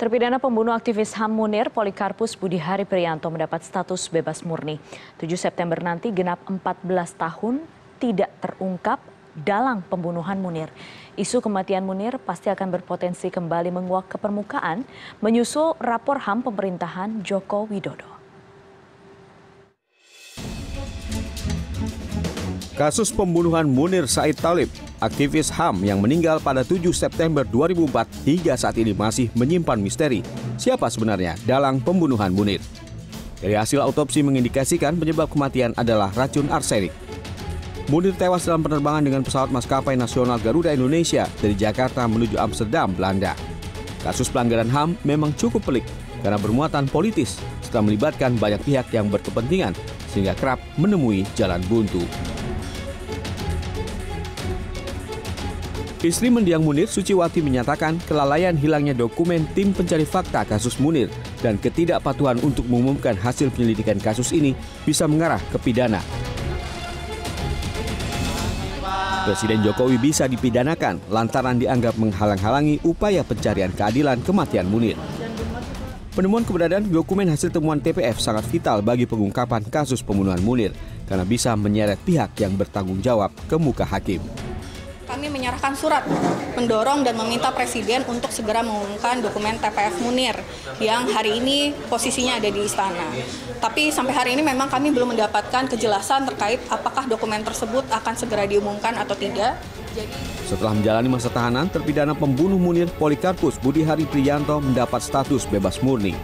Terpidana pembunuh aktivis HAM Munir Polikarpus Budi Hari Prianto mendapat status bebas murni. 7 September nanti genap 14 tahun tidak terungkap dalam pembunuhan Munir. Isu kematian Munir pasti akan berpotensi kembali menguak ke permukaan menyusul rapor HAM pemerintahan Joko Widodo. Kasus pembunuhan Munir Said Talib, aktivis HAM yang meninggal pada 7 September 2004 hingga saat ini masih menyimpan misteri. Siapa sebenarnya dalang pembunuhan Munir? Dari hasil autopsi mengindikasikan penyebab kematian adalah racun arsenik. Munir tewas dalam penerbangan dengan pesawat maskapai nasional Garuda Indonesia dari Jakarta menuju Amsterdam, Belanda. Kasus pelanggaran HAM memang cukup pelik karena bermuatan politis serta melibatkan banyak pihak yang berkepentingan sehingga kerap menemui jalan buntu. Istri mendiang Munir, Suciwati menyatakan kelalaian hilangnya dokumen tim pencari fakta kasus Munir dan ketidakpatuhan untuk mengumumkan hasil penyelidikan kasus ini bisa mengarah ke pidana. Presiden Jokowi bisa dipidanakan lantaran dianggap menghalang-halangi upaya pencarian keadilan kematian Munir. Penemuan keberadaan dokumen hasil temuan TPF sangat vital bagi pengungkapan kasus pembunuhan Munir karena bisa menyeret pihak yang bertanggung jawab ke muka hakim menyerahkan surat mendorong dan meminta Presiden untuk segera mengumumkan dokumen TPF Munir yang hari ini posisinya ada di Istana. Tapi sampai hari ini memang kami belum mendapatkan kejelasan terkait apakah dokumen tersebut akan segera diumumkan atau tidak. Setelah menjalani masa tahanan, terpidana pembunuh Munir Polikarpus Budi Hari Priyanto mendapat status bebas murni.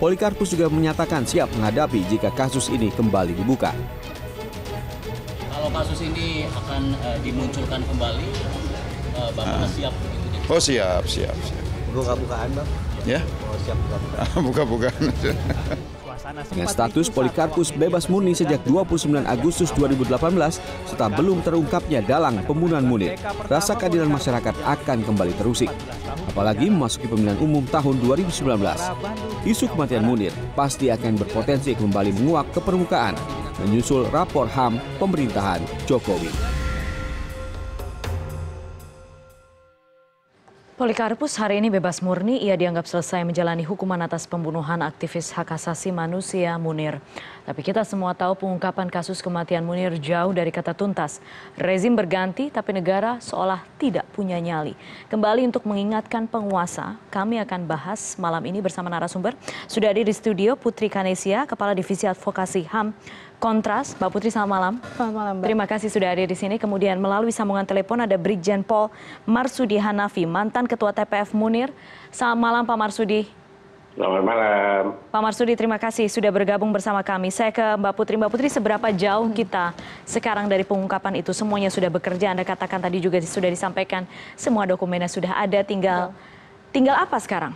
Polikarpus juga menyatakan siap menghadapi jika kasus ini kembali dibuka. Kalau kasus ini akan eh, dimunculkan kembali, Eh, ah. siap gitu Oh siap, siap, siap. Buka-bukaan Bang? Ya. Oh, siap buka-bukaan. buka-bukaan. Dengan status Polikarpus bebas murni sejak 29 Agustus 2018, serta belum terungkapnya dalang pembunuhan Munir, rasa keadilan masyarakat akan kembali terusik. Apalagi memasuki pemilihan umum tahun 2019. Isu kematian Munir pasti akan berpotensi kembali menguak ke permukaan, menyusul rapor HAM pemerintahan Jokowi. Polikarpus hari ini bebas murni, ia dianggap selesai menjalani hukuman atas pembunuhan aktivis hak asasi manusia Munir. Tapi kita semua tahu pengungkapan kasus kematian Munir jauh dari kata tuntas. Rezim berganti, tapi negara seolah tidak punya nyali. Kembali untuk mengingatkan penguasa, kami akan bahas malam ini bersama narasumber. Sudah ada di studio Putri Kanesia, Kepala Divisi Advokasi HAM Kontras. Mbak Putri, selamat malam. Selamat malam, Mbak. Terima kasih sudah hadir di sini. Kemudian melalui sambungan telepon ada Brigjen Pol Marsudi Hanafi, mantan Ketua TPF Munir. Selamat malam, Pak Marsudi. Selamat malam. Pak Marsudi, terima kasih sudah bergabung bersama kami. Saya ke Mbak Putri. Mbak Putri, seberapa jauh hmm. kita sekarang dari pengungkapan itu? Semuanya sudah bekerja, Anda katakan tadi juga sudah disampaikan. Semua dokumennya sudah ada, tinggal tinggal apa sekarang?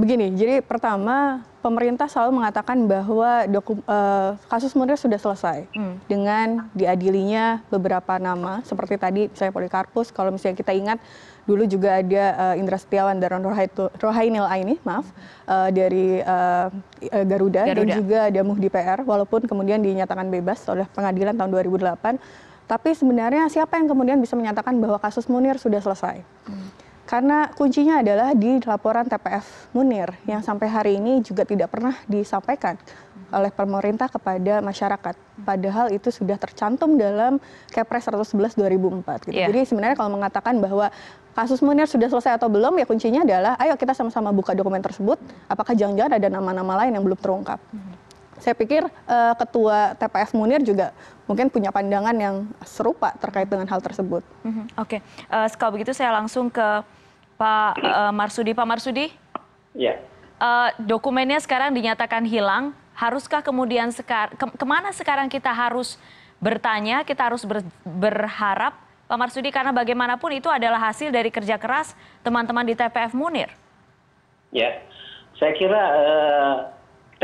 begini jadi pertama pemerintah selalu mengatakan bahwa eh, kasus munir sudah selesai hmm. dengan diadilinya beberapa nama seperti tadi misalnya polikarpus kalau misalnya kita ingat dulu juga ada eh, Indra Setiawan dan Rohainil Aini maaf eh, dari Garuda, Garuda dan juga ada Muhdi PR walaupun kemudian dinyatakan bebas oleh pengadilan tahun 2008 tapi sebenarnya siapa yang kemudian bisa menyatakan bahwa kasus Munir sudah selesai? Hmm. Karena kuncinya adalah di laporan TPF Munir yang sampai hari ini juga tidak pernah disampaikan oleh pemerintah kepada masyarakat. Padahal itu sudah tercantum dalam Kepres 111 2004. Gitu. Yeah. Jadi sebenarnya kalau mengatakan bahwa kasus Munir sudah selesai atau belum, ya kuncinya adalah ayo kita sama-sama buka dokumen tersebut. Apakah jangan-jangan ada nama-nama lain yang belum terungkap? Saya pikir uh, ketua TPF Munir juga mungkin punya pandangan yang serupa terkait dengan hal tersebut. Mm -hmm. Oke, okay. uh, kalau begitu saya langsung ke Pak uh, Marsudi. Pak Marsudi, ya. uh, dokumennya sekarang dinyatakan hilang. Haruskah kemudian sekar ke kemana sekarang kita harus bertanya, kita harus ber berharap, Pak Marsudi, karena bagaimanapun itu adalah hasil dari kerja keras teman-teman di TPF Munir. Ya, saya kira uh, eh,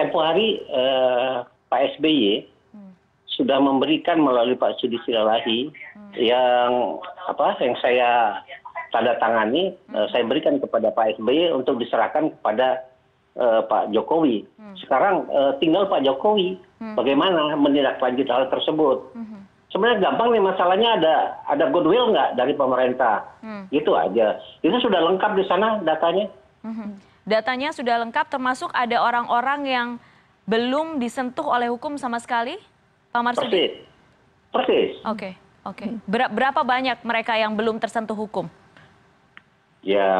tempo hari uh, Pak SBY hmm. sudah memberikan melalui Pak Sudi Silalahi hmm. yang apa yang saya tanda tangani eh, saya hmm. berikan kepada pak sby untuk diserahkan kepada eh, pak jokowi hmm. sekarang eh, tinggal pak jokowi hmm. bagaimana menindaklanjuti hal tersebut sebenarnya gampang nih masalahnya ada ada goodwill nggak dari pemerintah itu aja itu sudah lengkap di sana datanya datanya sudah lengkap termasuk ada orang-orang yang belum disentuh oleh hukum sama sekali pak marsudi persis persis oke okay. Oke. Okay. Berapa banyak mereka yang belum tersentuh hukum? ya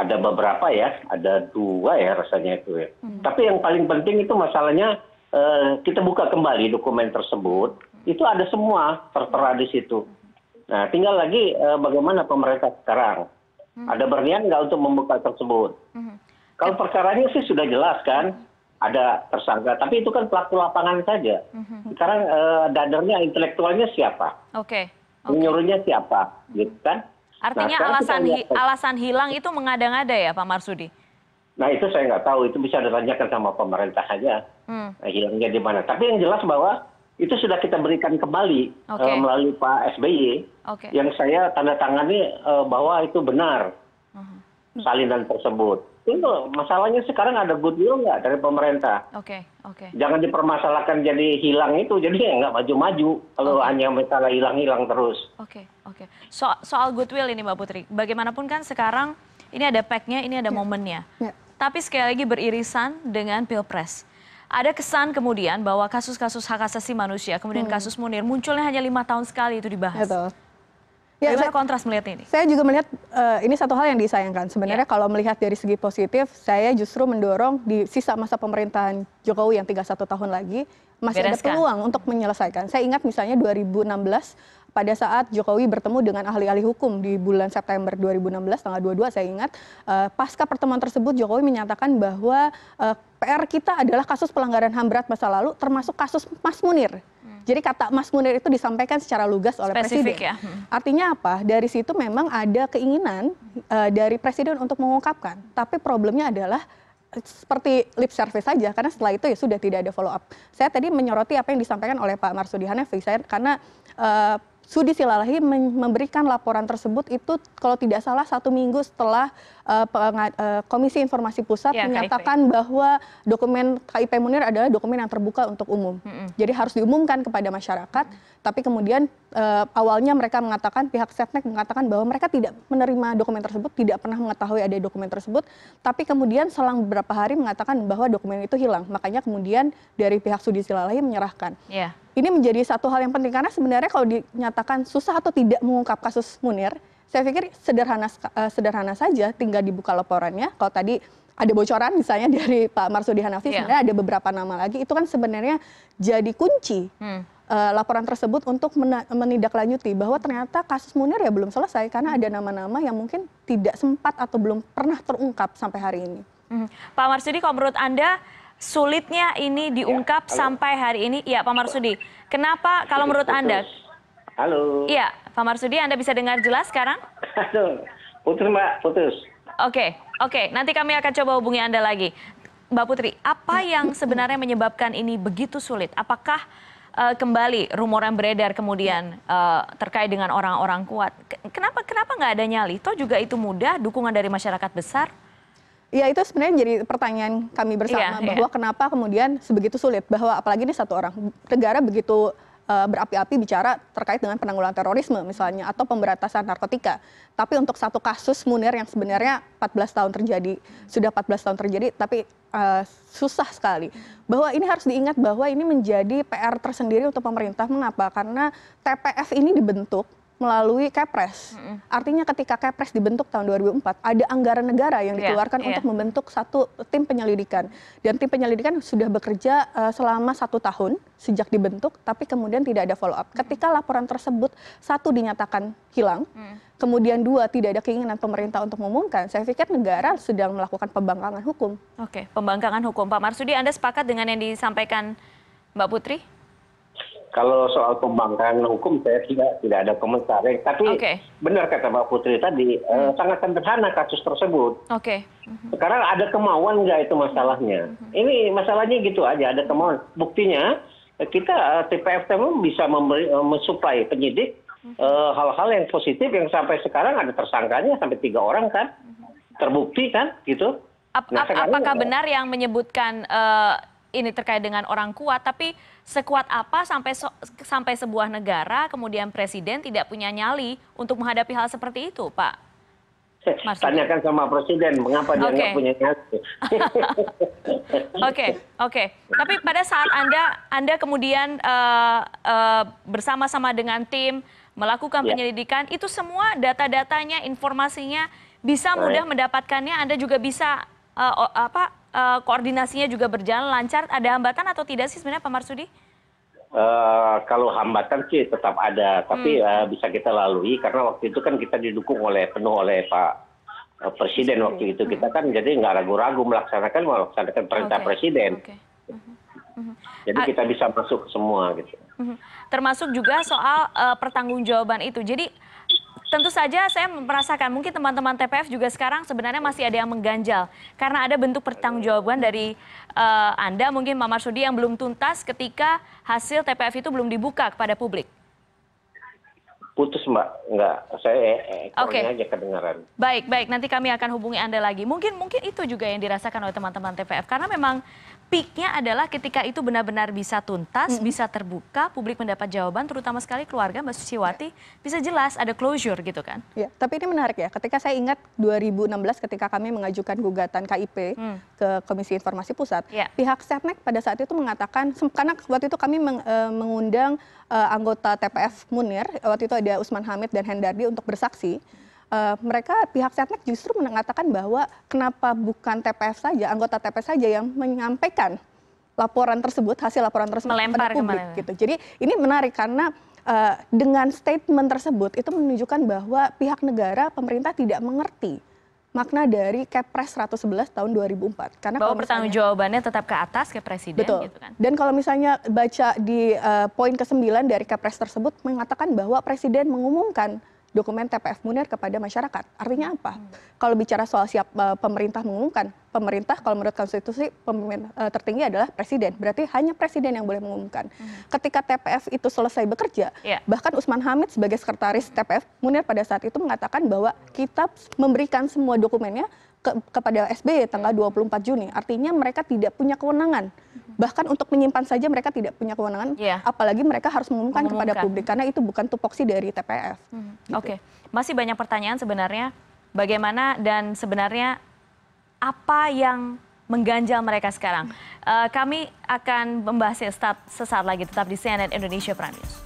ada beberapa ya ada dua ya rasanya itu ya hmm. tapi yang paling penting itu masalahnya eh, kita buka kembali dokumen tersebut itu ada semua tertera di situ nah tinggal lagi eh, bagaimana pemerintah sekarang hmm. ada berniat nggak untuk membuka tersebut hmm. kalau eh. perkaranya sih sudah jelas kan ada tersangka, tapi itu kan pelaku lapangan saja. Sekarang eh, dadernya intelektualnya siapa? Oke. Okay. Okay. Menyuruhnya siapa? Gitu kan? Artinya nah, alasan hi, alasan hilang itu mengada-ngada ya Pak Marsudi? Nah itu saya nggak tahu, itu bisa ditanyakan sama pemerintah saja hmm. nah, hilangnya di mana. Tapi yang jelas bahwa itu sudah kita berikan kembali eh, okay. uh, melalui Pak SBY okay. yang saya tanda tangani uh, bahwa itu benar uh hmm. -huh. salinan tersebut simple masalahnya sekarang ada goodwill nggak dari pemerintah oke oke jangan dipermasalahkan jadi hilang itu jadi ya nggak maju-maju kalau okay. hanya misalnya hilang-hilang terus oke okay, oke okay. so, soal goodwill ini mbak putri bagaimanapun kan sekarang ini ada packnya ini ada yeah. momennya yeah. tapi sekali lagi beririsan dengan pilpres ada kesan kemudian bahwa kasus-kasus hak asasi manusia, kemudian hmm. kasus Munir, munculnya hanya lima tahun sekali itu dibahas. Yeah, Ya, saya, kontras melihat ini? Saya juga melihat uh, ini satu hal yang disayangkan. Sebenarnya ya. kalau melihat dari segi positif, saya justru mendorong di sisa masa pemerintahan Jokowi yang 31 tahun lagi masih Bereskan. ada peluang untuk menyelesaikan. Saya ingat misalnya 2016 pada saat Jokowi bertemu dengan ahli-ahli hukum di bulan September 2016 tanggal 22 saya ingat uh, pasca pertemuan tersebut Jokowi menyatakan bahwa uh, eh, PR kita adalah kasus pelanggaran HAM berat masa lalu termasuk kasus Mas Munir jadi kata Mas Munir itu disampaikan secara lugas oleh Spesifik presiden. Ya. Hmm. Artinya apa? Dari situ memang ada keinginan uh, dari presiden untuk mengungkapkan. Tapi problemnya adalah eh, seperti lip service saja karena setelah itu ya sudah tidak ada follow up. Saya tadi menyoroti apa yang disampaikan oleh Pak Marsudi Hanafi karena uh, Sudi Silalahi memberikan laporan tersebut itu kalau tidak salah satu minggu setelah uh, Komisi Informasi Pusat ya, ya. menyatakan KIP. bahwa dokumen KIP Munir adalah dokumen yang terbuka untuk umum. Mm -hmm. Jadi harus diumumkan kepada masyarakat. Mm -hmm. Tapi kemudian uh, awalnya mereka mengatakan pihak Setnek mengatakan bahwa mereka tidak menerima dokumen tersebut, tidak pernah mengetahui ada dokumen tersebut. Tapi kemudian selang beberapa hari mengatakan bahwa dokumen itu hilang. Makanya kemudian dari pihak Sudi Silalahi menyerahkan. Yeah ini menjadi satu hal yang penting karena sebenarnya kalau dinyatakan susah atau tidak mengungkap kasus Munir, saya pikir sederhana eh, sederhana saja tinggal dibuka laporannya. Kalau tadi ada bocoran misalnya dari Pak Marsudi Hanafi yeah. sebenarnya ada beberapa nama lagi itu kan sebenarnya jadi kunci. Hmm uh, laporan tersebut untuk menindaklanjuti bahwa ternyata kasus Munir ya belum selesai karena ada nama-nama yang mungkin tidak sempat atau belum pernah terungkap sampai hari ini. Hmm. Pak Marsudi, kalau menurut Anda sulitnya ini diungkap ya, sampai hari ini? ya Pak Marsudi. Kenapa kalau menurut Anda? Halo. Iya, Pak Marsudi, Anda bisa dengar jelas sekarang? Halo. Putus, Mbak. Putus. Oke, oke. Nanti kami akan coba hubungi Anda lagi. Mbak Putri, apa yang sebenarnya menyebabkan ini begitu sulit? Apakah uh, kembali rumor yang beredar kemudian uh, terkait dengan orang-orang kuat? Kenapa kenapa nggak ada nyali? Toh juga itu mudah, dukungan dari masyarakat besar. Ya itu sebenarnya jadi pertanyaan kami bersama yeah, iya. bahwa yeah. kenapa kemudian sebegitu sulit bahwa apalagi ini satu orang negara begitu uh, berapi-api bicara terkait dengan penanggulangan terorisme misalnya atau pemberantasan narkotika. Tapi untuk satu kasus Munir yang sebenarnya 14 tahun terjadi, sudah 14 tahun terjadi tapi uh, susah sekali. Bahwa ini harus diingat bahwa ini menjadi PR tersendiri untuk pemerintah. Mengapa? Karena TPF ini dibentuk melalui Kepres. Mm-hmm. Artinya ketika Kepres dibentuk tahun 2004, ada anggaran negara yang iya, dikeluarkan yeah, yeah. untuk membentuk satu tim penyelidikan. Dan tim penyelidikan sudah bekerja uh, selama satu tahun sejak dibentuk, tapi kemudian tidak ada follow up. Mm-hmm. Ketika laporan tersebut satu dinyatakan hilang, mm-hmm. kemudian dua tidak ada keinginan pemerintah untuk mengumumkan, saya pikir negara sedang melakukan pembangkangan hukum. Oke, pembangkangan hukum. Pak Marsudi, Anda sepakat dengan yang disampaikan Mbak Putri? kalau soal pembangkangan hukum saya tidak tidak ada komentar eh, tapi benar kata mbak putri tadi eh, hmm. sangat sederhana kasus tersebut Oke. Mhm. sekarang ada kemauan nggak itu masalahnya mhm. ini masalahnya gitu aja ada kemauan buktinya eh, kita tpf bisa mensuplai penyidik mhm. hal-hal yang positif yang sampai sekarang ada tersangkanya sampai tiga orang kan terbukti kan gitu nah, apakah benar yang menyebutkan ini terkait dengan orang kuat, tapi sekuat apa sampai sampai sebuah negara kemudian presiden tidak punya nyali untuk menghadapi hal seperti itu, Pak? Mas Tanyakan sama presiden mengapa dia nggak punya nyali. Oke, oke. Okay, okay. Tapi pada saat anda anda kemudian uh, uh, bersama-sama dengan tim melakukan ya. penyelidikan, itu semua data-datanya, informasinya bisa mudah mendapatkannya. Anda juga bisa uh, apa uh, koordinasinya juga berjalan lancar. Ada hambatan atau tidak sih sebenarnya Pak Marsudi? Uh, kalau hambatan sih tetap ada, tapi hmm. uh, bisa kita lalui karena waktu itu kan kita didukung oleh penuh oleh Pak uh, Presiden waktu itu hmm. kita kan jadi nggak ragu-ragu melaksanakan melaksanakan perintah okay. Presiden. Okay. Mhm. Mhm. Jadi ah. kita bisa masuk semua gitu. Mhm. Termasuk juga soal uh, pertanggungjawaban itu. Jadi tentu saja saya merasakan mungkin teman-teman TPF juga sekarang sebenarnya masih ada yang mengganjal karena ada bentuk pertanggungjawaban dari uh, Anda mungkin Mama Sudi yang belum tuntas ketika hasil TPF itu belum dibuka kepada publik. Putus Mbak, enggak. Saya ekornya eh, eh, okay. aja kedengaran. Baik, baik. Nanti kami akan hubungi Anda lagi. Mungkin mungkin itu juga yang dirasakan oleh teman-teman TPF karena memang peaknya adalah ketika itu benar-benar bisa tuntas, mm -hmm. bisa terbuka, publik mendapat jawaban, terutama sekali keluarga Mbak Suciwati yeah. bisa jelas ada closure gitu kan? Ya, yeah. tapi ini menarik ya. Ketika saya ingat 2016 ketika kami mengajukan gugatan KIP mm. ke Komisi Informasi Pusat, yeah. pihak Setnek pada saat itu mengatakan karena waktu itu kami meng, e, mengundang e, anggota TPF Munir, waktu itu ada Usman Hamid dan Hendardi untuk bersaksi. Mm Eh, mereka pihak setnek justru mengatakan bahwa kenapa bukan TPF saja, anggota TPS saja yang menyampaikan laporan tersebut, hasil laporan tersebut Melempar kepada publik kemana? gitu. Jadi ini menarik karena uh, dengan statement tersebut itu menunjukkan bahwa pihak negara, pemerintah tidak mengerti makna dari Kepres 111 tahun 2004. Karena bahwa pertanggung jawabannya tetap ke atas ke presiden betul. gitu kan. Dan kalau misalnya baca di uh, poin ke-9 dari Kepres tersebut mengatakan bahwa presiden mengumumkan dokumen TPF Munir kepada masyarakat. Artinya apa? Hmm. Kalau bicara soal siap uh, pemerintah mengumumkan, pemerintah kalau menurut konstitusi pemimpin uh, eh, tertinggi adalah presiden. Berarti hanya presiden yang boleh mengumumkan. Hmm. Ketika TPF itu selesai bekerja, yeah. bahkan Usman Hamid sebagai sekretaris TPF Munir pada saat itu mengatakan bahwa kita memberikan semua dokumennya ke, kepada SBY tanggal 24 Juni. Artinya mereka tidak punya kewenangan. Bahkan untuk menyimpan saja mereka tidak punya kewenangan, yeah. apalagi mereka harus mengumumkan, mengumumkan kepada publik karena itu bukan tupoksi dari TPF. Hmm. Gitu. Oke. Okay. Masih banyak pertanyaan sebenarnya bagaimana dan sebenarnya apa yang mengganjal mereka sekarang. Uh, kami akan membahasnya sesaat lagi tetap di CNN Indonesia Prime News.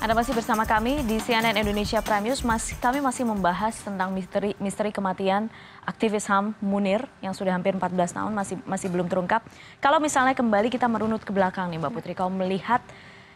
Anda masih bersama kami di CNN Indonesia Prime News. Mas, kami masih membahas tentang misteri, misteri kematian aktivis HAM Munir yang sudah hampir 14 tahun masih masih belum terungkap. Kalau misalnya kembali kita merunut ke belakang nih Mbak Putri, kalau melihat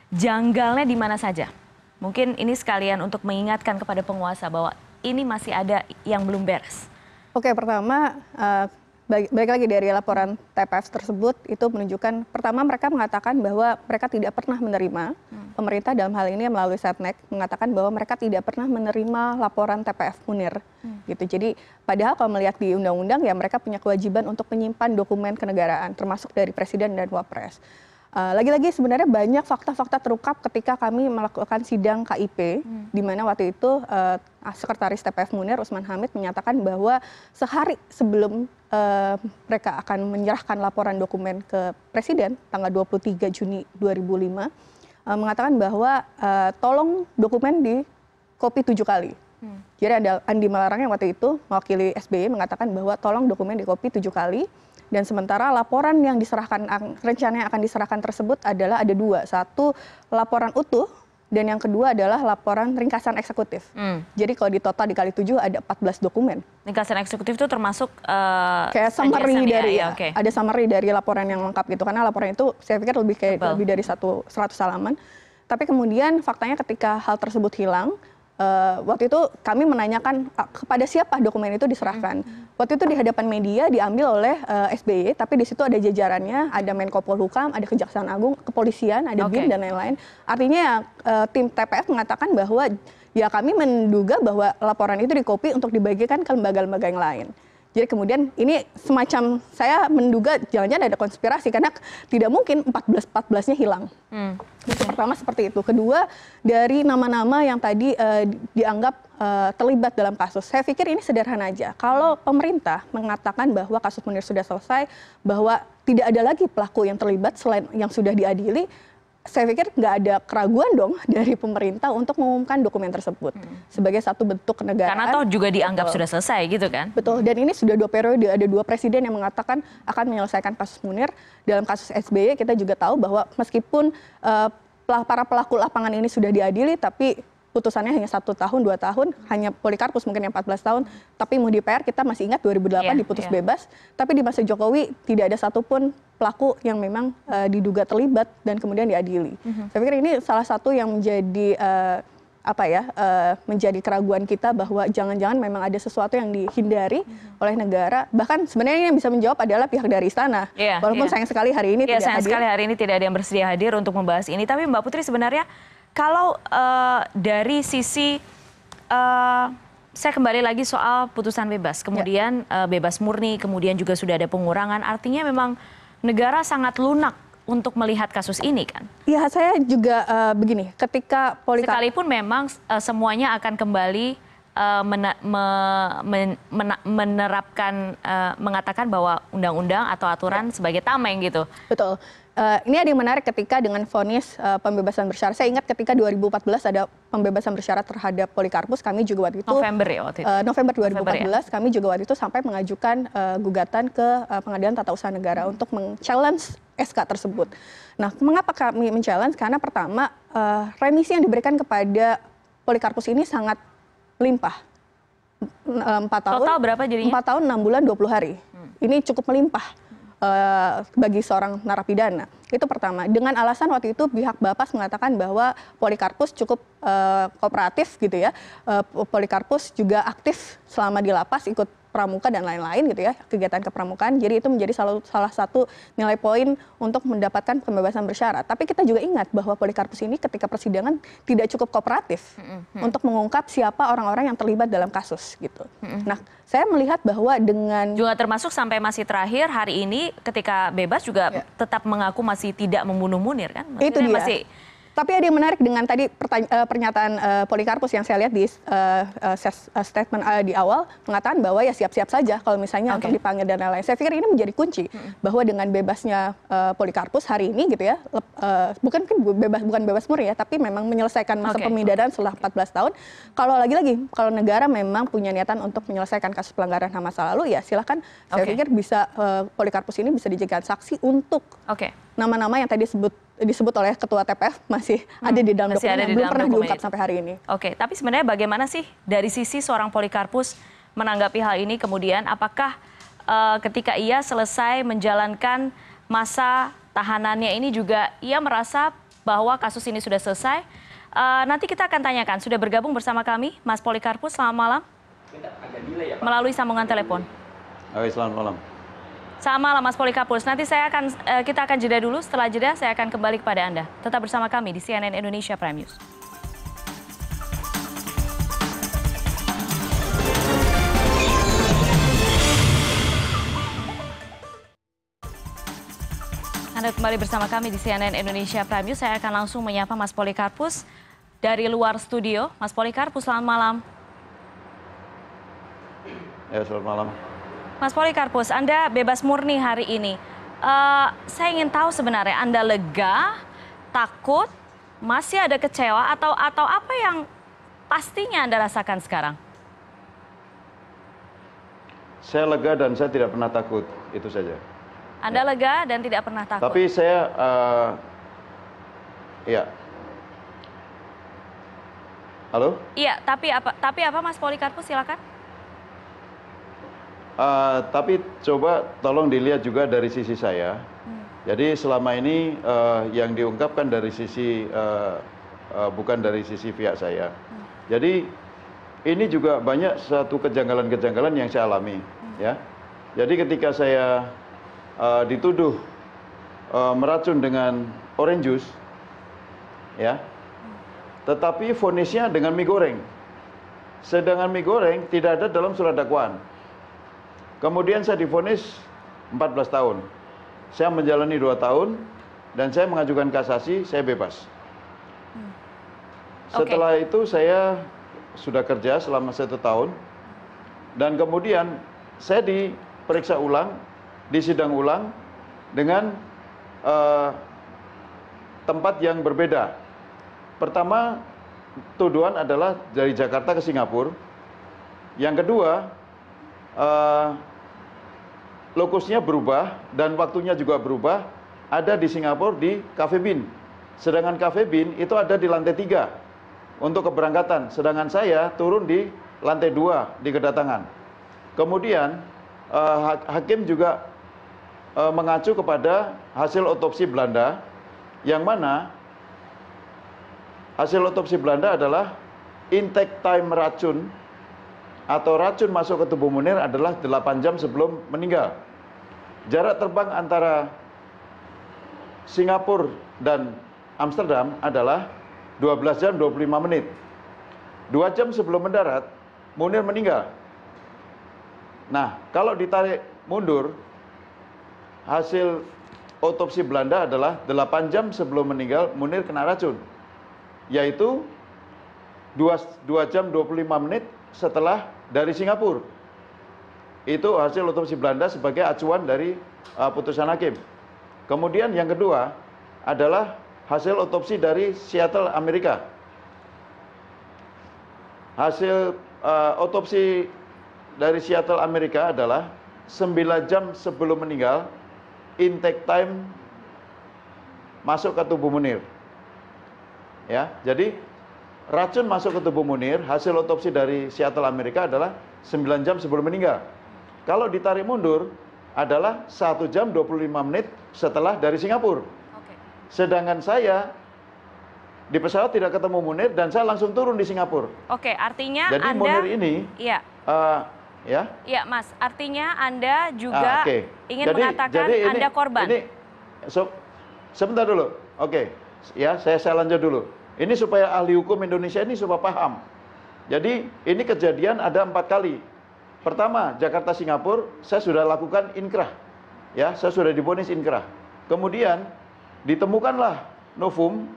janggalnya di mana saja? Mungkin ini sekalian untuk mengingatkan kepada penguasa bahwa ini masih ada yang belum beres. Oke, pertama eh, Baik lagi dari laporan TPF tersebut itu menunjukkan pertama mereka mengatakan bahwa mereka tidak pernah menerima hmm. pemerintah dalam hal ini melalui Setnek mengatakan bahwa mereka tidak pernah menerima laporan TPF Munir hmm. gitu. Jadi padahal kalau melihat di undang-undang ya mereka punya kewajiban untuk menyimpan dokumen kenegaraan termasuk dari presiden dan wapres. Eh, lagi-lagi sebenarnya banyak fakta-fakta terungkap ketika kami melakukan sidang KIP, hmm. di mana waktu itu uh, Sekretaris TPF Munir Usman Hamid menyatakan bahwa sehari sebelum uh, mereka akan menyerahkan laporan dokumen ke Presiden tanggal 23 Juni 2005, uh, mengatakan bahwa uh, tolong dokumen di kopi tujuh kali. Hmm. Jadi ada Andi Malarang yang waktu itu mewakili SBY mengatakan bahwa tolong dokumen di kopi tujuh kali dan sementara laporan yang diserahkan rencana akan diserahkan tersebut adalah ada dua satu laporan utuh dan yang kedua adalah laporan ringkasan eksekutif. Hmm. Jadi kalau di total dikali tujuh ada 14 dokumen. Ringkasan eksekutif itu termasuk uh, kayak summary ya? dari ya, ya okay. ada summary dari laporan yang lengkap gitu karena laporan itu saya pikir lebih kayak Tebal. lebih dari satu 100 halaman. Tapi kemudian faktanya ketika hal tersebut hilang, Eh, waktu itu kami menanyakan kepada siapa dokumen itu diserahkan. Mm-hmm. Waktu itu di hadapan media diambil oleh eh, SBY, tapi di situ ada jajarannya, ada Menko Polhukam, ada Kejaksaan Agung, kepolisian, ada BIN dan lain-lain. Artinya uh, tim TPF mengatakan bahwa ya kami menduga bahwa laporan itu dikopi untuk dibagikan ke lembaga-lembaga yang lain. Jadi kemudian ini semacam saya menduga jalannya ada konspirasi karena tidak mungkin 14 14-nya hilang. Hmm. Itu pertama seperti itu. Kedua dari nama-nama yang tadi uh, dianggap uh, terlibat dalam kasus. Saya pikir ini sederhana aja. Kalau pemerintah mengatakan bahwa kasus Munir sudah selesai, bahwa tidak ada lagi pelaku yang terlibat selain yang sudah diadili, saya pikir nggak ada keraguan dong dari pemerintah untuk mengumumkan dokumen tersebut hmm. sebagai satu bentuk kenegaraan. Karena toh juga dianggap betul. sudah selesai gitu kan? Betul. Dan ini sudah dua periode, ada dua presiden yang mengatakan akan menyelesaikan kasus Munir. Dalam kasus SBY kita juga tahu bahwa meskipun uh, para pelaku lapangan ini sudah diadili, tapi putusannya hanya satu tahun, dua tahun, hanya Polikarpus mungkin yang 14 tahun, tapi mau di PR kita masih ingat 2008 yeah, diputus yeah. bebas, tapi di masa Jokowi tidak ada satupun pelaku yang memang uh, diduga terlibat dan kemudian diadili. Mm -hmm. Saya pikir ini salah satu yang menjadi uh, apa ya uh, menjadi keraguan kita bahwa jangan-jangan memang ada sesuatu yang dihindari hmm. oleh negara bahkan sebenarnya yang bisa menjawab adalah pihak dari istana yeah, walaupun yeah. sayang sekali hari ini yeah, tidak sayang hadir. sekali hari ini tidak ada yang bersedia hadir untuk membahas ini tapi Mbak Putri sebenarnya kalau eh, dari sisi eh, saya kembali lagi soal putusan bebas, ya. kemudian eh, bebas murni, kemudian juga sudah ada pengurangan, artinya memang negara sangat lunak untuk melihat kasus ini kan? Iya, saya juga uh, begini, ketika politik Sekalipun memang uh, semuanya akan kembali mena, me, men, menerapkan, uh, mengatakan bahwa undang-undang atau aturan ya. sebagai tameng gitu. Betul uh, ini ada yang menarik ketika dengan vonis uh, pembebasan bersyarat. Saya ingat ketika 2014 ada pembebasan bersyarat terhadap Polikarpus, kami juga waktu itu November ya waktu itu. Uh, November 2014 November, ya? kami juga waktu itu sampai mengajukan uh, gugatan ke uh, Pengadilan Tata Usaha Negara hmm. untuk meng SK tersebut. Nah, mengapa kami men Karena pertama uh, remisi yang diberikan kepada Polikarpus ini sangat melimpah empat tahun. Total berapa jadinya? Empat tahun enam bulan dua puluh hari. Hmm. Ini cukup melimpah Eh, bagi seorang narapidana. Itu pertama. Dengan alasan waktu itu pihak Bapas mengatakan bahwa Polikarpus cukup eh, kooperatif gitu ya. Eh, Polikarpus juga aktif selama di lapas ikut pramuka dan lain-lain gitu ya kegiatan kepramukaan jadi itu menjadi salah, salah satu nilai poin untuk mendapatkan pembebasan bersyarat tapi kita juga ingat bahwa Polikarpus ini ketika persidangan tidak cukup kooperatif mm -hmm. untuk mengungkap siapa orang-orang yang terlibat dalam kasus gitu mm -hmm. nah saya melihat bahwa dengan juga termasuk sampai masih terakhir hari ini ketika bebas juga yeah. tetap mengaku masih tidak membunuh Munir kan Maksudnya itu dia. masih tapi ada yang menarik dengan tadi eh, pernyataan uh, Polikarpus yang saya lihat di uh, uh, statement uh, di awal mengatakan bahwa ya siap-siap saja kalau misalnya okay. untuk dipanggil dan lain-lain. Saya pikir ini menjadi kunci hmm. bahwa dengan bebasnya uh, Polikarpus hari ini gitu ya, uh, bukan bebas bukan bebas murni ya, tapi memang menyelesaikan masa okay. pemindahan setelah 14 tahun. Kalau lagi-lagi kalau negara memang punya niatan untuk menyelesaikan kasus pelanggaran HAM masa lalu ya silahkan. Okay. Saya pikir bisa uh, Polikarpus ini bisa dijadikan saksi untuk okay. nama-nama yang tadi sebut disebut oleh ketua TPF masih hmm. ada di dalam masih dokumen ada di belum pernah diungkap itu. sampai hari ini. Oke, tapi sebenarnya bagaimana sih dari sisi seorang Polikarpus menanggapi hal ini kemudian apakah uh, ketika ia selesai menjalankan masa tahanannya ini juga ia merasa bahwa kasus ini sudah selesai? Uh, nanti kita akan tanyakan. Sudah bergabung bersama kami Mas Polikarpus, selamat malam. Kan ya, Melalui sambungan telepon. selamat malam. Sama malam Mas Polikapus. Nanti saya akan eh, kita akan jeda dulu. Setelah jeda saya akan kembali kepada Anda. Tetap bersama kami di CNN Indonesia Prime News. Anda kembali bersama kami di CNN Indonesia Prime News. Saya akan langsung menyapa Mas Polikarpus dari luar studio. Mas Polikarpus, selamat malam. Ya, selamat malam. Mas Polikarpus, Anda bebas murni hari ini. Uh, saya ingin tahu sebenarnya Anda lega, takut, masih ada kecewa atau atau apa yang pastinya Anda rasakan sekarang? Saya lega dan saya tidak pernah takut, itu saja. Anda ya. lega dan tidak pernah takut. Tapi saya uh, ya Halo? Iya, tapi apa tapi apa Mas Polikarpus silakan. Uh, tapi coba tolong dilihat juga dari sisi saya. Hmm. Jadi selama ini uh, yang diungkapkan dari sisi uh, uh, bukan dari sisi pihak saya. Hmm. Jadi ini juga banyak satu kejanggalan-kejanggalan yang saya alami, hmm. ya. Jadi ketika saya uh, dituduh uh, meracun dengan orange juice, ya, tetapi fonisnya dengan mie goreng. Sedangkan mie goreng tidak ada dalam surat dakwaan. Kemudian saya difonis 14 tahun. Saya menjalani 2 tahun dan saya mengajukan kasasi, saya bebas. Okay. Hmm. Setelah itu saya sudah kerja selama satu tahun dan kemudian saya diperiksa ulang, disidang ulang dengan uh, tempat yang berbeda. Pertama tuduhan adalah dari Jakarta ke Singapura. Yang kedua uh, lokusnya berubah dan waktunya juga berubah ada di Singapura di Cafe Bin. Sedangkan Cafe Bin itu ada di lantai 3 untuk keberangkatan. Sedangkan saya turun di lantai 2 di kedatangan. Kemudian eh, hakim juga eh, mengacu kepada hasil otopsi Belanda yang mana hasil otopsi Belanda adalah intake time racun atau racun masuk ke tubuh Munir adalah 8 jam sebelum meninggal. Jarak terbang antara Singapura dan Amsterdam adalah 12 jam 25 menit. Dua jam sebelum mendarat, Munir meninggal. Nah, kalau ditarik mundur, hasil otopsi Belanda adalah 8 jam sebelum meninggal Munir kena racun. Yaitu 2, 2 jam 25 menit setelah dari Singapura. Itu hasil otopsi Belanda sebagai acuan dari uh, putusan hakim. Kemudian yang kedua adalah hasil otopsi dari Seattle, Amerika. Hasil uh, otopsi dari Seattle, Amerika adalah 9 jam sebelum meninggal intake time masuk ke tubuh Munir. Ya, jadi Racun masuk ke tubuh Munir, hasil otopsi dari Seattle Amerika adalah 9 jam sebelum meninggal. Kalau ditarik mundur adalah 1 jam 25 menit setelah dari Singapura. Sedangkan saya di pesawat tidak ketemu Munir dan saya langsung turun di Singapura. Oke, artinya Jadi Anda, Munir ini iya. Uh, ya? Iya, Mas. Artinya Anda juga ah, okay. ingin jadi, mengatakan jadi ini, Anda korban. Ini so, sebentar dulu. Oke. Okay. Ya, saya saya lanjut dulu. Ini supaya ahli hukum Indonesia ini supaya paham. Jadi ini kejadian ada empat kali. Pertama, Jakarta Singapura, saya sudah lakukan inkrah. Ya, saya sudah diponis inkrah. Kemudian ditemukanlah novum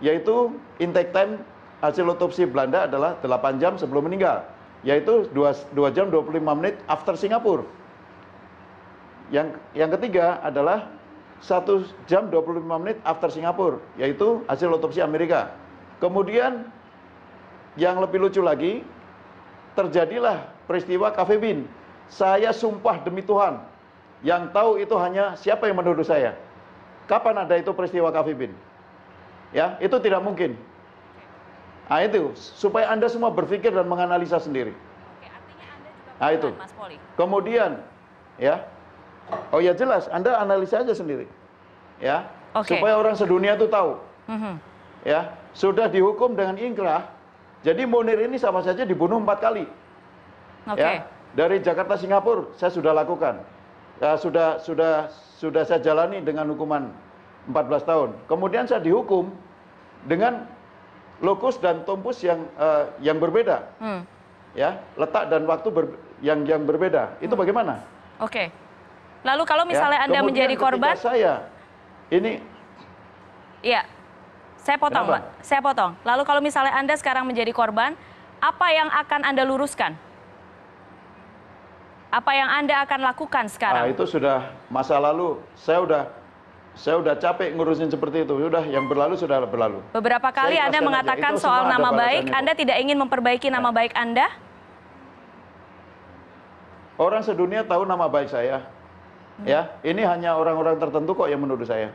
yaitu intake time hasil otopsi Belanda adalah 8 jam sebelum meninggal, yaitu 2, 2 jam 25 menit after Singapura. Yang yang ketiga adalah satu jam 25 menit after Singapura, yaitu hasil otopsi Amerika. Kemudian yang lebih lucu lagi, terjadilah peristiwa Cafe Bean. Saya sumpah demi Tuhan, yang tahu itu hanya siapa yang menuduh saya. Kapan ada itu peristiwa Cafe Bean? Ya, itu tidak mungkin. Nah itu, supaya Anda semua berpikir dan menganalisa sendiri. Oke, artinya Anda juga nah, itu. Mas Poli. Kemudian, ya, Oh ya jelas, Anda analisa aja sendiri. Ya. Okay. Supaya orang sedunia itu tahu. Mm-hmm. Ya, sudah dihukum dengan ingkrah. Jadi Munir ini sama saja dibunuh empat kali. Okay. Ya, dari Jakarta Singapura saya sudah lakukan. Ya, sudah sudah sudah saya jalani dengan hukuman 14 tahun. Kemudian saya dihukum dengan lokus dan tompus yang uh, yang berbeda. Mm. Ya, letak dan waktu ber, yang yang berbeda. Itu mm. bagaimana? Oke. Okay. Lalu kalau ya, misalnya ya, Anda menjadi korban saya ini Iya. Saya potong, Pak. Saya potong. Lalu kalau misalnya Anda sekarang menjadi korban, apa yang akan Anda luruskan? Apa yang Anda akan lakukan sekarang? Nah, itu sudah masa lalu. Saya sudah, saya sudah capek ngurusin seperti itu. Sudah, ya yang berlalu sudah berlalu. Beberapa kali Anda mengatakan soal nama baik, Anda tidak ingin memperbaiki nah. nama baik Anda? Orang sedunia tahu nama baik saya. Ya, ini hanya orang-orang tertentu kok yang menuduh saya.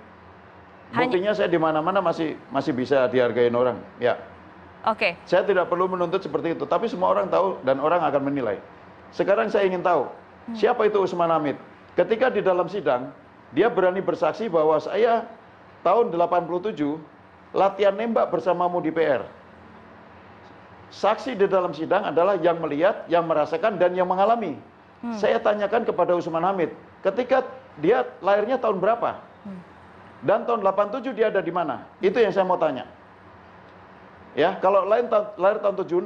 Hanya... Buktinya saya di mana-mana masih masih bisa dihargain orang. Ya. Oke. Okay. Saya tidak perlu menuntut seperti itu, tapi semua orang tahu dan orang akan menilai. Sekarang saya ingin tahu hmm. siapa itu Usman Hamid. Ketika di dalam sidang, dia berani bersaksi bahwa saya tahun 87 latihan nembak bersamamu di PR. Saksi di dalam sidang adalah yang melihat, yang merasakan, dan yang mengalami. Hmm. Saya tanyakan kepada Usman Hamid, ketika dia lahirnya tahun berapa? Hmm. Dan tahun 87 dia ada di mana? Itu yang saya mau tanya. Ya, kalau lahir, lahir tahun 76,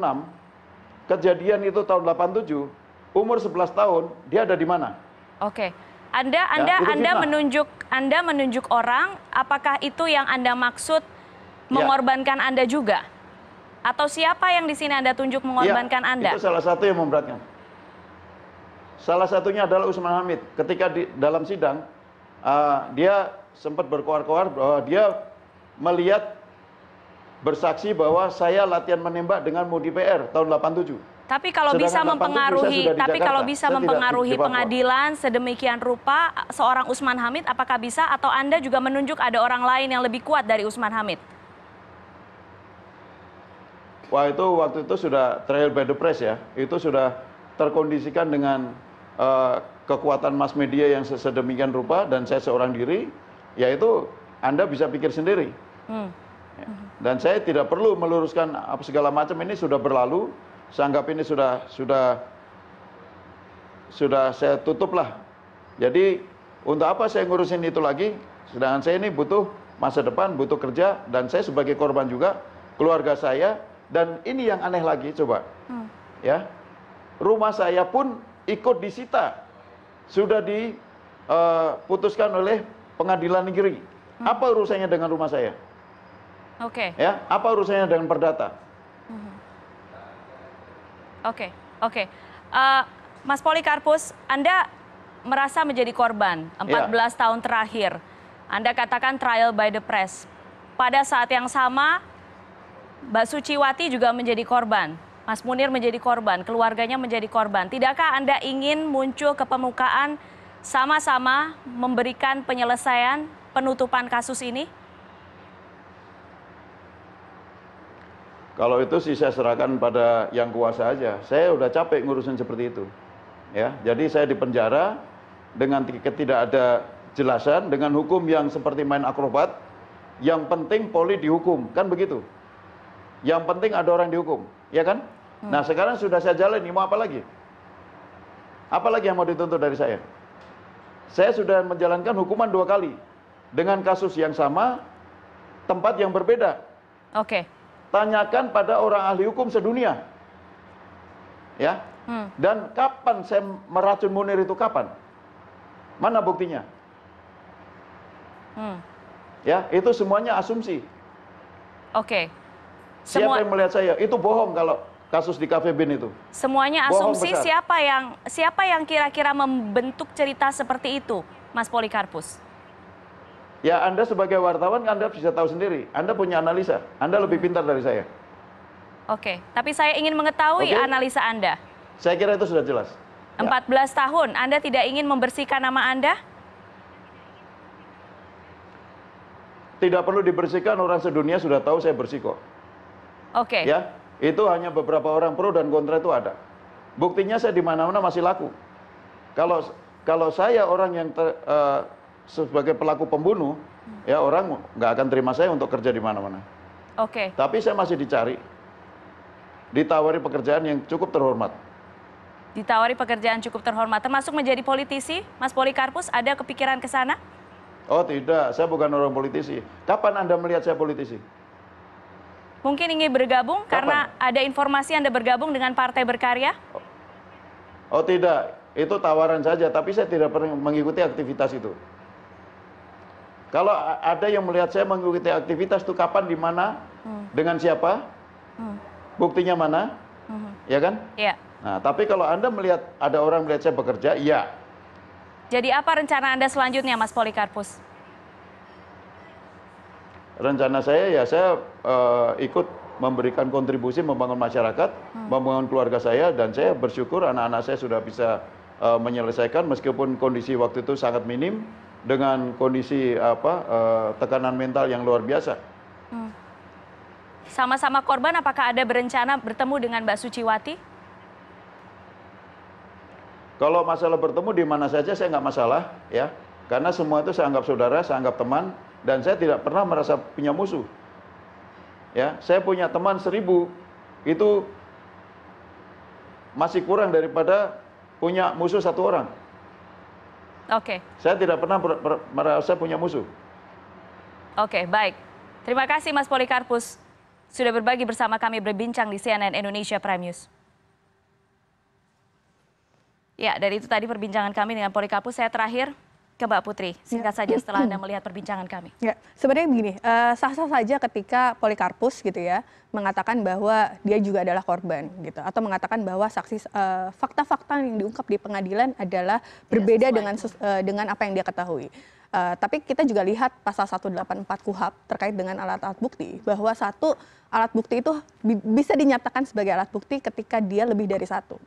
kejadian itu tahun 87, umur 11 tahun, dia ada di mana? Oke. Anda ya, Anda ya, Anda fitnah. menunjuk Anda menunjuk orang, apakah itu yang Anda maksud ya. mengorbankan ya. Anda juga? Atau siapa yang di sini Anda tunjuk ya, mengorbankan ya, Anda? Itu salah satu yang memberatkan. Salah satunya adalah Usman Hamid. Ketika di dalam sidang, uh, dia sempat berkoar-koar bahwa dia melihat bersaksi bahwa saya latihan menembak dengan Modi PR tahun 87. Tapi kalau Sedangkan bisa mempengaruhi, tapi kalau bisa mempengaruhi pengadilan sedemikian rupa seorang Usman Hamid, apakah bisa atau Anda juga menunjuk ada orang lain yang lebih kuat dari Usman Hamid? Wah itu waktu itu sudah trial by the press ya, itu sudah terkondisikan dengan Eh, kekuatan mass media yang sedemikian rupa dan saya seorang diri, yaitu Anda bisa pikir sendiri. Hmm. Ya. Dan saya tidak perlu meluruskan apa segala macam ini sudah berlalu. Saya anggap ini sudah sudah sudah saya tutup lah. Jadi untuk apa saya ngurusin itu lagi? Sedangkan saya ini butuh masa depan, butuh kerja, dan saya sebagai korban juga, keluarga saya, dan ini yang aneh lagi coba, hmm. ya rumah saya pun ikut disita. Sudah diputuskan eh, oleh pengadilan negeri. Hmm. Apa urusannya dengan rumah saya? Oke. Okay. Ya, apa urusannya dengan perdata? Hmm. Oke, okay, oke. Okay. Uh, eh, Mas Polikarpus, Anda merasa menjadi korban 14 ya. yeah. tahun terakhir. Anda katakan trial by the press. Pada saat yang sama, Mbak Suciwati juga menjadi korban. Mas Munir menjadi korban, keluarganya menjadi korban. Tidakkah Anda ingin muncul ke permukaan sama-sama memberikan penyelesaian penutupan kasus ini? Kalau itu sih saya serahkan pada yang kuasa aja. Saya udah capek ngurusin seperti itu. Ya, jadi saya di penjara dengan tidak ada jelasan dengan hukum yang seperti main akrobat. Yang penting poli dihukum, kan begitu. Yang penting ada orang dihukum, ya kan? Hmm. Nah sekarang sudah saya jalan ini mau apa lagi? Apa lagi yang mau dituntut dari saya? Saya sudah menjalankan hukuman dua kali dengan kasus yang sama, tempat yang berbeda. Oke. Okay. Tanyakan pada orang ahli hukum sedunia, ya. Hmm. Dan kapan saya meracun Munir itu kapan? Mana buktinya? Hmm. Ya, itu semuanya asumsi. Oke. Okay. Semua... Siapa yang melihat saya? Itu bohong kalau kasus di Cafe Bin itu. Semuanya asumsi siapa yang siapa yang kira-kira membentuk cerita seperti itu, Mas Polikarpus? Ya Anda sebagai wartawan Anda bisa tahu sendiri. Anda punya analisa. Anda lebih hmm. pintar dari saya. Oke, tapi saya ingin mengetahui Oke. analisa Anda. Saya kira itu sudah jelas. 14 ya. tahun, Anda tidak ingin membersihkan nama Anda? Tidak perlu dibersihkan, orang sedunia sudah tahu saya bersih kok. Oke. Ya, itu hanya beberapa orang pro dan kontra itu ada. Buktinya saya di mana-mana masih laku. Kalau kalau saya orang yang ter, uh, sebagai pelaku pembunuh, ya orang nggak akan terima saya untuk kerja di mana-mana. Oke. Okay. Tapi saya masih dicari, ditawari pekerjaan yang cukup terhormat. Ditawari pekerjaan cukup terhormat, termasuk menjadi politisi, Mas Polikarpus ada kepikiran ke sana? Oh tidak, saya bukan orang politisi. Kapan Anda melihat saya politisi? Mungkin ingin bergabung Kapan? karena ada informasi Anda bergabung dengan Partai Berkarya? Oh, oh tidak, itu tawaran saja, tapi saya tidak pernah mengikuti aktivitas itu. Kalau ada yang melihat saya mengikuti aktivitas itu kapan, di mana, hmm. dengan siapa, hmm. buktinya mana, hmm. ya kan? Iya. Nah, tapi kalau Anda melihat ada orang melihat saya bekerja, iya. Jadi apa rencana Anda selanjutnya, Mas Polikarpus? rencana saya ya saya uh, ikut memberikan kontribusi membangun masyarakat, hmm. membangun keluarga saya dan saya bersyukur anak-anak saya sudah bisa uh, menyelesaikan meskipun kondisi waktu itu sangat minim dengan kondisi apa uh, tekanan mental yang luar biasa. sama hmm. Sama-sama korban apakah ada berencana bertemu dengan Mbak Suciwati? Kalau masalah bertemu di mana saja saya nggak masalah ya. Karena semua itu saya anggap saudara, saya anggap teman, dan saya tidak pernah merasa punya musuh. Ya, saya punya teman seribu, itu masih kurang daripada punya musuh satu orang. Oke. Okay. Saya tidak pernah merasa punya musuh. Oke, okay, baik. Terima kasih Mas Polikarpus sudah berbagi bersama kami berbincang di CNN Indonesia Prime News. Ya, dari itu tadi perbincangan kami dengan Polikarpus. Saya terakhir ke Mbak Putri. Singkat saja setelah Anda melihat perbincangan kami. Ya, sebenarnya begini, eh, sah-sah saja ketika Polikarpus gitu ya mengatakan bahwa dia juga adalah korban gitu atau mengatakan bahwa saksi eh, fakta-fakta yang diungkap di pengadilan adalah berbeda ya, dengan eh, dengan apa yang dia ketahui. Uh, tapi kita juga lihat pasal 184 KUHAP terkait dengan alat-alat bukti bahwa satu alat bukti itu bi bisa dinyatakan sebagai alat bukti ketika dia lebih dari satu.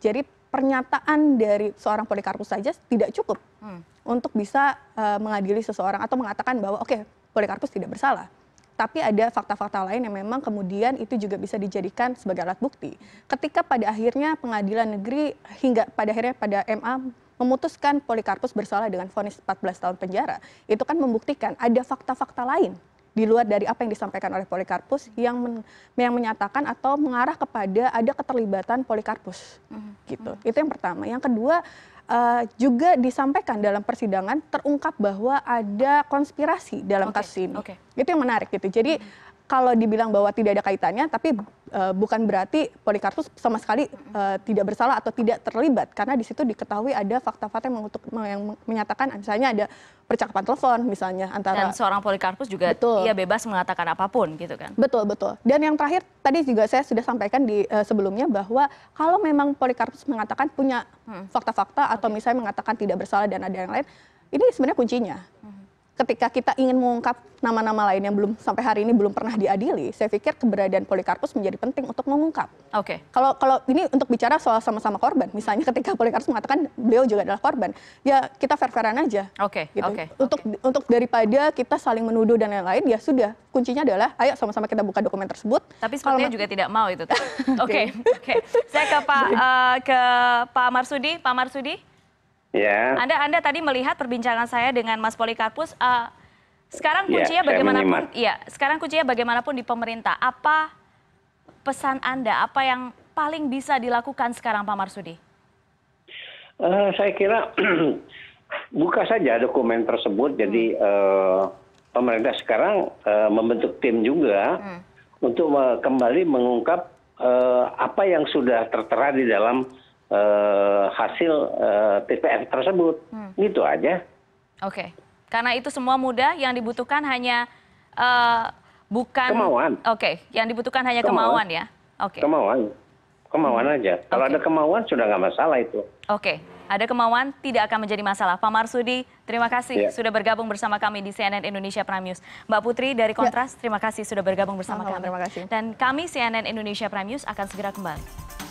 Jadi pernyataan dari seorang Polikarpus saja tidak cukup. Hmm untuk bisa uh, mengadili seseorang atau mengatakan bahwa oke okay, Polikarpus tidak bersalah. Tapi ada fakta-fakta lain yang memang kemudian itu juga bisa dijadikan sebagai alat bukti. Ketika pada akhirnya pengadilan negeri hingga pada akhirnya pada MA memutuskan Polikarpus bersalah dengan vonis 14 tahun penjara, itu kan membuktikan ada fakta-fakta lain di luar dari apa yang disampaikan oleh Polikarpus yang men, yang menyatakan atau mengarah kepada ada keterlibatan Polikarpus. Mm -hmm. Gitu. Hmm. Itu yang pertama. Yang kedua, Eh, juga disampaikan dalam persidangan terungkap bahwa ada konspirasi dalam kasus ini itu yang menarik gitu jadi hmm kalau dibilang bahwa tidak ada kaitannya tapi eh, bukan berarti polikarpus sama sekali eh, tidak bersalah atau tidak terlibat karena di situ diketahui ada fakta-fakta yang, yang menyatakan misalnya ada percakapan telepon misalnya antara dan seorang polikarpus juga betul. ia bebas mengatakan apapun gitu kan betul betul dan yang terakhir tadi juga saya sudah sampaikan di uh, sebelumnya bahwa kalau memang polikarpus mengatakan punya hmm. fakta-fakta hmm. atau okay. misalnya mengatakan tidak bersalah dan ada yang lain ini sebenarnya kuncinya hmm ketika kita ingin mengungkap nama-nama lain yang belum sampai hari ini belum pernah diadili, saya pikir keberadaan Polikarpus menjadi penting untuk mengungkap. Oke. Okay. Kalau kalau ini untuk bicara soal sama-sama korban, misalnya ketika Polikarpus mengatakan beliau juga adalah korban, ya kita fair-fairan aja. Oke. Okay. Gitu. Oke. Okay. Untuk okay. untuk daripada kita saling menuduh dan lain-lain, ya sudah. Kuncinya adalah ayo sama-sama kita buka dokumen tersebut. Tapi sepertinya kalau... juga tidak mau itu. Oke. Oke. Okay. okay. Saya ke Pak uh, ke Pak Marsudi, Pak Marsudi. Ya. Anda Anda tadi melihat perbincangan saya dengan Mas Polikarpus uh, sekarang ya, kuncinya ya, bagaimanapun ya, sekarang kuncinya bagaimanapun di pemerintah. Apa pesan Anda? Apa yang paling bisa dilakukan sekarang Pak Marsudi? Uh, saya kira buka saja dokumen tersebut hmm. jadi uh, pemerintah sekarang uh, membentuk tim juga hmm. untuk uh, kembali mengungkap uh, apa yang sudah tertera di dalam Eh, hasil eh, tpf tersebut hmm. gitu aja oke karena itu semua mudah yang dibutuhkan hanya eh, bukan kemauan oke yang dibutuhkan hanya kemauan ya oke kemauan kemauan hmm. aja kalau ada kemauan sudah nggak masalah itu oke ada kemauan tidak akan menjadi masalah. Pak Marsudi, terima kasih ya. sudah bergabung bersama kami di CNN Indonesia Prime News. Mbak Putri dari iya. Kontras, ya. terima kasih sudah bergabung bersama kami. Terima kasih. Dan kami CNN Indonesia Prime News akan segera kembali.